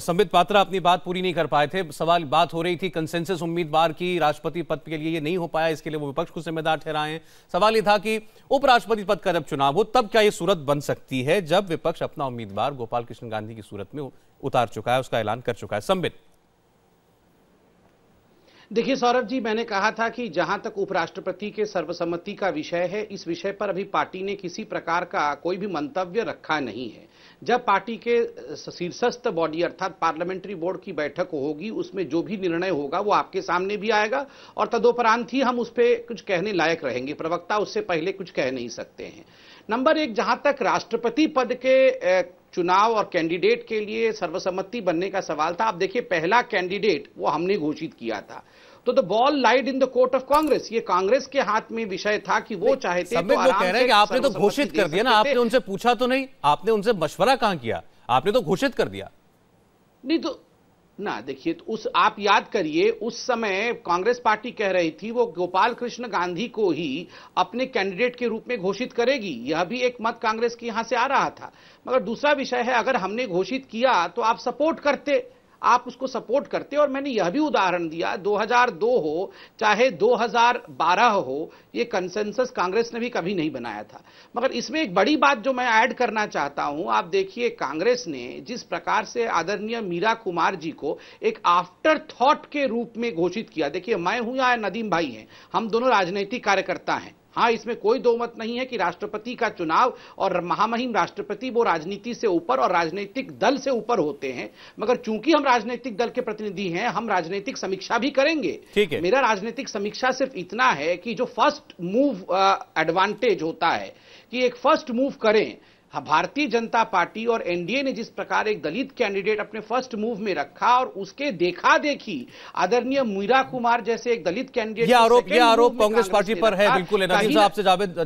संबित पात्रा अपनी बात पूरी नहीं कर पाए थे सवाल बात हो रही थी कंसेंसस उम्मीदवार की राष्ट्रपति पद के लिए ये नहीं हो पाया इसके लिए वो विपक्ष को जिम्मेदार ठहराए हैं सवाल ये था कि उपराष्ट्रपति पद का जब चुनाव हो तब क्या ये सूरत बन सकती है जब विपक्ष अपना उम्मीदवार गोपाल कृष्ण गांधी की सूरत में उतार चुका है उसका ऐलान कर चुका है संबित देखिए सौरभ जी मैंने कहा था कि जहां तक उपराष्ट्रपति के सर्वसम्मति का विषय है इस विषय पर अभी पार्टी ने किसी प्रकार का कोई भी मंतव्य रखा नहीं है जब पार्टी के शीर्षस्थ बॉडी अर्थात पार्लियामेंट्री बोर्ड की बैठक होगी उसमें जो भी निर्णय होगा वो आपके सामने भी आएगा और तदोपरांत ही हम उस पर कुछ कहने लायक रहेंगे प्रवक्ता उससे पहले कुछ कह नहीं सकते हैं नंबर एक जहां तक राष्ट्रपति पद के चुनाव और कैंडिडेट के लिए सर्वसम्मति बनने का सवाल था आप देखिए पहला कैंडिडेट वो हमने घोषित किया था तो the ball laid in the court of Congress ये कांग्रेस के हाथ में विषय था कि वो थे तो वो कह रहे हैं कि आपने तो घोषित कर दिया ना आपने उनसे पूछा तो नहीं आपने उनसे मशवरा कहां किया आपने तो घोषित कर दिया नहीं तो ना देखिए तो उस आप याद करिए उस समय कांग्रेस पार्टी कह रही थी वो गोपाल कृष्ण गांधी को ही अपने कैंडिडेट के रूप में घोषित करेगी यह भी एक मत कांग्रेस के यहां से आ रहा था मगर दूसरा विषय है अगर हमने घोषित किया तो आप सपोर्ट करते आप उसको सपोर्ट करते और मैंने यह भी उदाहरण दिया 2002 हो चाहे 2012 हो ये कंसेंसस कांग्रेस ने भी कभी नहीं बनाया था मगर इसमें एक बड़ी बात जो मैं ऐड करना चाहता हूं आप देखिए कांग्रेस ने जिस प्रकार से आदरणीय मीरा कुमार जी को एक आफ्टर थॉट के रूप में घोषित किया देखिए मैं हूं या नदीम भाई हैं हम दोनों राजनीतिक कार्यकर्ता हैं हाँ इसमें कोई दो मत नहीं है कि राष्ट्रपति का चुनाव और महामहिम राष्ट्रपति वो राजनीति से ऊपर और राजनीतिक दल से ऊपर होते हैं मगर चूंकि हम राजनीतिक दल के प्रतिनिधि हैं हम राजनीतिक समीक्षा भी करेंगे ठीक है मेरा राजनीतिक समीक्षा सिर्फ इतना है कि जो फर्स्ट मूव एडवांटेज होता है कि एक फर्स्ट मूव करें हाँ, भारतीय जनता पार्टी और एनडीए ने जिस प्रकार एक दलित कैंडिडेट अपने फर्स्ट मूव में रखा और उसके देखा देखी आदरणीय मीरा कुमार जैसे एक दलित कैंडिडेट ये आरोप ये आरोप कांग्रेस पार्टी पर है बिल्कुल आपसे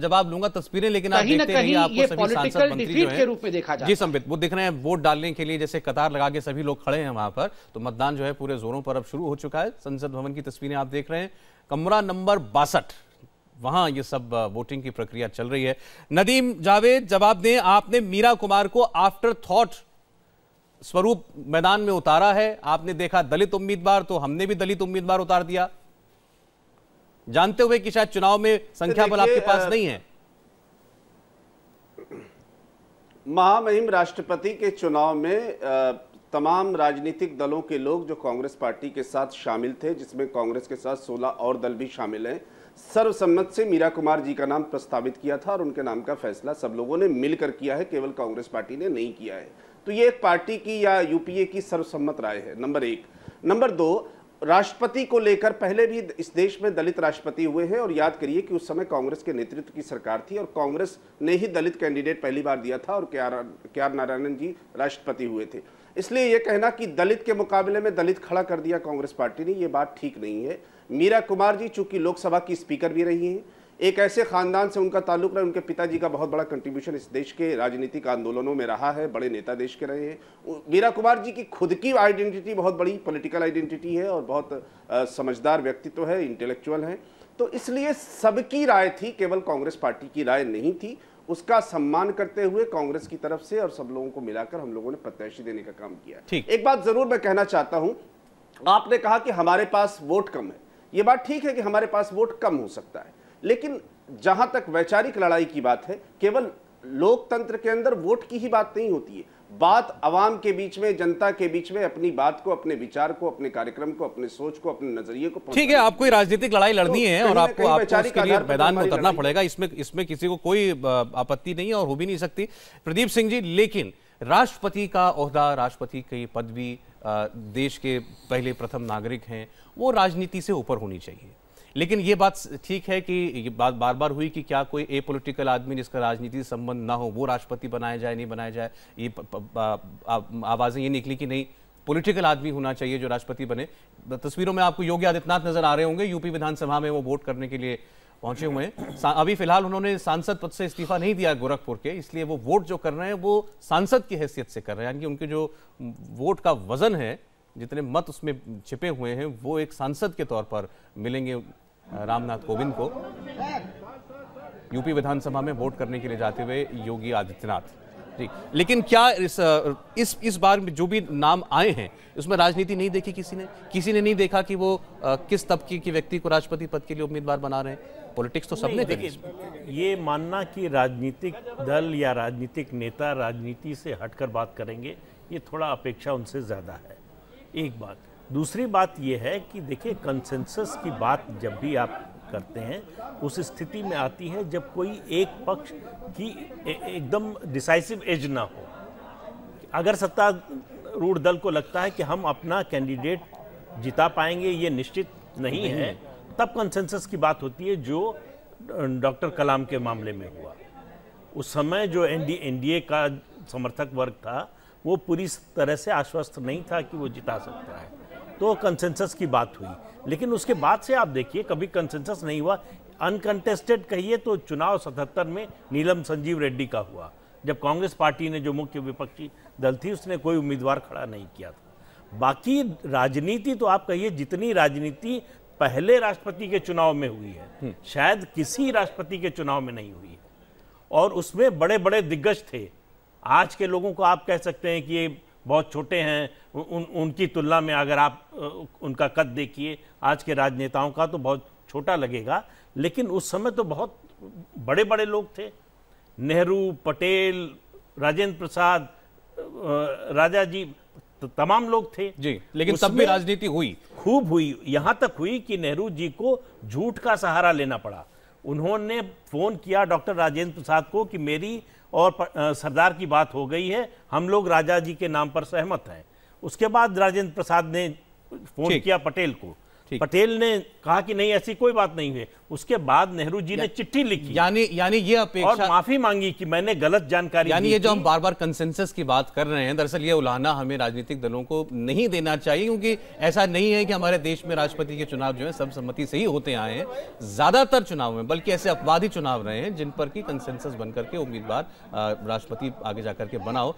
जवाब लूंगा तस्वीरें लेकिन कहीं ना कहीं पॉलिटिकल डिफीट के रूप में देखा जाए जी संबित वो दिख रहे हैं वोट डालने के लिए जैसे कतार लगा के सभी लोग खड़े हैं वहां पर तो मतदान जो है पूरे जोरों पर अब शुरू हो चुका है संसद भवन की तस्वीरें आप देख रहे हैं कमरा नंबर बासठ वहां ये सब वोटिंग की प्रक्रिया चल रही है नदीम जावेद जब आपने आपने मीरा कुमार को आफ्टर थॉट स्वरूप मैदान में उतारा है आपने देखा दलित उम्मीदवार तो हमने भी दलित उम्मीदवार उतार दिया जानते हुए कि शायद चुनाव में संख्या तो बल आपके पास नहीं है महामहिम राष्ट्रपति के चुनाव में तमाम राजनीतिक दलों के लोग जो कांग्रेस पार्टी के साथ शामिल थे जिसमें कांग्रेस के साथ 16 और दल भी शामिल हैं सर्वसम्मत से मीरा कुमार जी का नाम प्रस्तावित किया था और उनके नाम का फैसला सब लोगों ने मिलकर किया है केवल कांग्रेस पार्टी ने नहीं किया है तो ये एक पार्टी की या यूपीए की सर्वसम्मत राय है नंबर एक नंबर दो राष्ट्रपति को लेकर पहले भी इस देश में दलित राष्ट्रपति हुए हैं और याद करिए कि उस समय कांग्रेस के नेतृत्व की सरकार थी और कांग्रेस ने ही दलित कैंडिडेट पहली बार दिया था और के आर नारायणन जी राष्ट्रपति हुए थे इसलिए यह कहना कि दलित के मुकाबले में दलित खड़ा कर दिया कांग्रेस पार्टी ने ये बात ठीक नहीं है मीरा कुमार जी चूंकि लोकसभा की स्पीकर भी रही हैं एक ऐसे ख़ानदान से उनका ताल्लुक रहा उनके पिताजी का बहुत बड़ा कंट्रीब्यूशन इस देश के राजनीतिक आंदोलनों में रहा है बड़े नेता देश के रहे हैं मीरा कुमार जी की खुद की आइडेंटिटी बहुत बड़ी पॉलिटिकल आइडेंटिटी है और बहुत आ, समझदार व्यक्तित्व तो है इंटेलेक्चुअल हैं तो इसलिए सबकी राय थी केवल कांग्रेस पार्टी की राय नहीं थी उसका सम्मान करते हुए कांग्रेस की तरफ से और सब लोगों को मिलाकर हम लोगों ने प्रत्याशी देने का काम किया एक बात ज़रूर मैं कहना चाहता हूँ आपने कहा कि हमारे पास वोट कम है ये बात ठीक है कि हमारे पास वोट कम हो सकता है लेकिन जहां तक वैचारिक लड़ाई की बात है केवल लोकतंत्र के अंदर वोट की ही बात नहीं होती है बात आवाम के बीच में जनता के बीच में अपनी बात को अपने विचार को अपने कार्यक्रम को अपने सोच को अपने नजरिए को ठीक है आपको राजनीतिक लड़ाई लड़नी तो है और आपको मैदान में उतरना पड़ेगा इसमें इसमें किसी को कोई आपत्ति नहीं है और हो भी नहीं सकती प्रदीप सिंह जी लेकिन राष्ट्रपति का अहदा राष्ट्रपति की पदवी देश के पहले प्रथम नागरिक हैं वो राजनीति से ऊपर होनी चाहिए लेकिन ये बात ठीक है कि ये बात बार बार हुई कि क्या कोई ए पोलिटिकल आदमी जिसका राजनीति संबंध ना हो वो राष्ट्रपति बनाया जाए नहीं बनाया जाए ये आवाज़ें ये निकली कि नहीं पॉलिटिकल आदमी होना चाहिए जो राष्ट्रपति बने तस्वीरों में आपको योगी आदित्यनाथ नजर आ रहे होंगे यूपी विधानसभा में वो वोट करने के लिए पहुंचे हुए हैं अभी फिलहाल उन्होंने सांसद पद से इस्तीफा नहीं दिया गोरखपुर के इसलिए वो वोट जो कर रहे हैं वो सांसद की हैसियत से कर रहे हैं यानी कि उनके जो वोट का वजन है जितने मत उसमें छिपे हुए हैं वो एक सांसद के तौर पर मिलेंगे रामनाथ कोविंद को यूपी विधानसभा में वोट करने के लिए जाते हुए योगी आदित्यनाथ जी लेकिन क्या इस इस इस बार में जो भी नाम आए हैं उसमें राजनीति नहीं देखी किसी ने किसी ने नहीं देखा कि वो आ, किस तबके के व्यक्ति को राष्ट्रपति पद के लिए उम्मीदवार बना रहे हैं पॉलिटिक्स तो सबने देखी ये मानना कि राजनीतिक दल या राजनीतिक नेता राजनीति से हटकर बात करेंगे ये थोड़ा अपेक्षा उनसे ज़्यादा है एक बात दूसरी बात यह है कि देखिए कंसेंसस की बात जब भी आप करते हैं उस स्थिति में आती है जब कोई एक पक्ष की एकदम डिसाइसिव एज ना हो अगर सत्तारूढ़ दल को लगता है कि हम अपना कैंडिडेट जिता पाएंगे ये निश्चित नहीं, नहीं है तब कंसेंसस की बात होती है जो डॉक्टर कलाम के मामले में हुआ उस समय जो एनडी एनडीए का समर्थक वर्ग था वो पूरी तरह से आश्वस्त नहीं था कि वो जिता सकता है तो कंसेंसस की बात हुई लेकिन उसके बाद से आप देखिए कभी कंसेंसस नहीं हुआ अनकंटेस्टेड कहिए तो चुनाव सतहत्तर में नीलम संजीव रेड्डी का हुआ जब कांग्रेस पार्टी ने जो मुख्य विपक्षी दल थी उसने कोई उम्मीदवार खड़ा नहीं किया था बाकी राजनीति तो आप कहिए जितनी राजनीति पहले राष्ट्रपति के चुनाव में हुई है हम्म। शायद किसी राष्ट्रपति के चुनाव में नहीं हुई है और उसमें बड़े बड़े दिग्गज थे आज के लोगों को आप कह सकते हैं कि ये बहुत छोटे हैं उन उनकी तुलना में अगर आप उनका कद देखिए आज के राजनेताओं का तो बहुत छोटा लगेगा लेकिन उस समय तो बहुत बड़े बड़े लोग थे नेहरू पटेल राजेंद्र प्रसाद राजा जी तमाम लोग थे जी लेकिन तब भी राजनीति हुई खूब हुई यहां तक हुई कि नेहरू जी को झूठ का सहारा लेना पड़ा उन्होंने फोन किया डॉक्टर राजेंद्र प्रसाद को कि मेरी और सरदार की बात हो गई है हम लोग राजा जी के नाम पर सहमत हैं उसके बाद राजेंद्र प्रसाद ने फोन किया पटेल को पटेल ने कहा कि नहीं ऐसी कोई बात नहीं है उसके बाद नेहरू जी ने चिट्ठी लिखी यानी यानी ये अपेक्षा और माफी मांगी कि मैंने गलत जानकारी यानी ये जो हम बार बार कंसेंसस की बात कर रहे हैं दरअसल ये उलाना हमें राजनीतिक दलों को नहीं देना चाहिए क्योंकि ऐसा नहीं है कि हमारे देश में राष्ट्रपति के चुनाव जो है सर्वसम्मति से ही होते आए हैं ज्यादातर चुनाव में बल्कि ऐसे अपवादी चुनाव रहे हैं जिन पर की कंसेंसस बनकर के उम्मीदवार राष्ट्रपति आगे जाकर के बनाओ